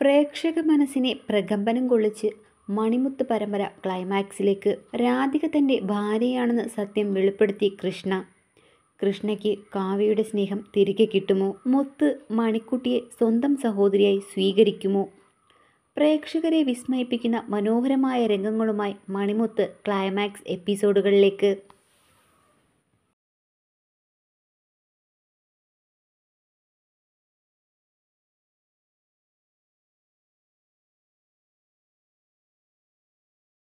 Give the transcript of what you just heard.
പ്രേക്ഷക മനസ്സിനെ പ്രകമ്പനം കൊള്ളിച്ച് മണിമുത്ത് പരമ്പര ക്ലൈമാക്സിലേക്ക് രാധിക തൻ്റെ ഭാര്യയാണെന്ന് സത്യം വെളിപ്പെടുത്തി കൃഷ്ണ കൃഷ്ണയ്ക്ക് കാവ്യയുടെ സ്നേഹം തിരികെ കിട്ടുമോ മുത്ത് മണിക്കുട്ടിയെ സ്വന്തം സഹോദരിയായി സ്വീകരിക്കുമോ പ്രേക്ഷകരെ വിസ്മയിപ്പിക്കുന്ന മനോഹരമായ രംഗങ്ങളുമായി മണിമുത്ത് ക്ലൈമാക്സ് എപ്പിസോഡുകളിലേക്ക്